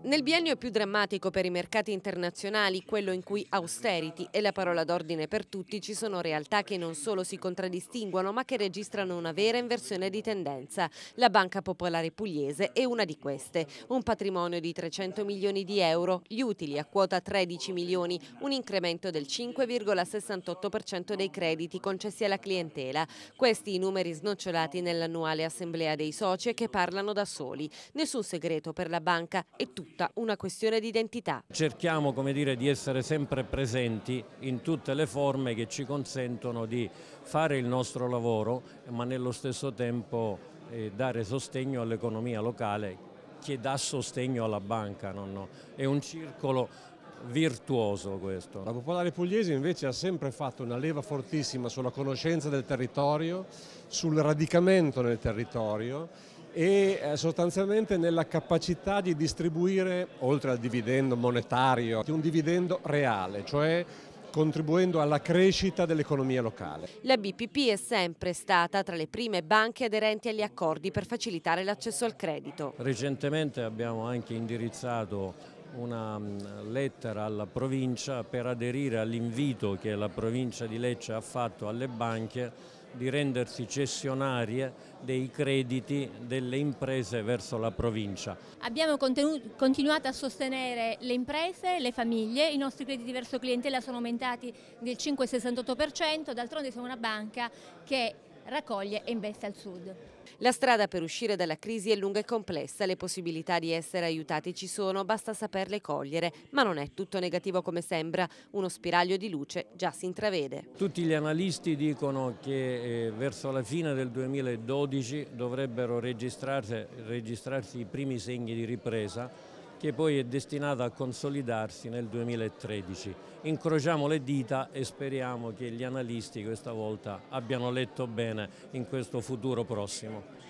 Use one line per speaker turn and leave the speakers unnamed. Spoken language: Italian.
Nel biennio più drammatico per i mercati internazionali, quello in cui austerity è la parola d'ordine per tutti, ci sono realtà che non solo si contraddistinguono ma che registrano una vera inversione di tendenza. La Banca Popolare Pugliese è una di queste. Un patrimonio di 300 milioni di euro, gli utili a quota 13 milioni, un incremento del 5,68% dei crediti concessi alla clientela. Questi i numeri snocciolati nell'annuale assemblea dei soci che parlano da soli. Nessun segreto per la banca e tutto tutta una questione di identità.
Cerchiamo come dire, di essere sempre presenti in tutte le forme che ci consentono di fare il nostro lavoro ma nello stesso tempo eh, dare sostegno all'economia locale che dà sostegno
alla banca. No? È un circolo virtuoso questo. La Popolare Pugliese invece ha sempre fatto una leva fortissima sulla conoscenza del territorio, sul radicamento nel territorio e eh, sostanzialmente nella capacità di distribuire, oltre al dividendo monetario, un dividendo reale, cioè contribuendo alla crescita dell'economia locale.
La BPP è sempre stata tra le prime banche aderenti agli accordi per facilitare l'accesso al credito.
Recentemente abbiamo anche
indirizzato una mm, lettera alla provincia per aderire all'invito che la provincia di Lecce ha fatto alle banche di rendersi cessionarie dei crediti delle imprese verso la provincia.
Abbiamo continuato a sostenere le imprese, le famiglie, i nostri crediti verso clientela sono aumentati del 5,68%, d'altronde siamo una banca che raccoglie e investe al sud. La strada per uscire dalla crisi è lunga e complessa, le possibilità di essere aiutati ci sono, basta saperle cogliere, ma non è tutto negativo come sembra, uno spiraglio di luce già si intravede.
Tutti gli analisti dicono che eh, verso la fine del 2012 dovrebbero registrarsi, registrarsi i primi segni di ripresa che poi è destinata a consolidarsi nel 2013. Incrociamo le dita e speriamo che gli analisti questa volta abbiano letto bene in questo futuro prossimo.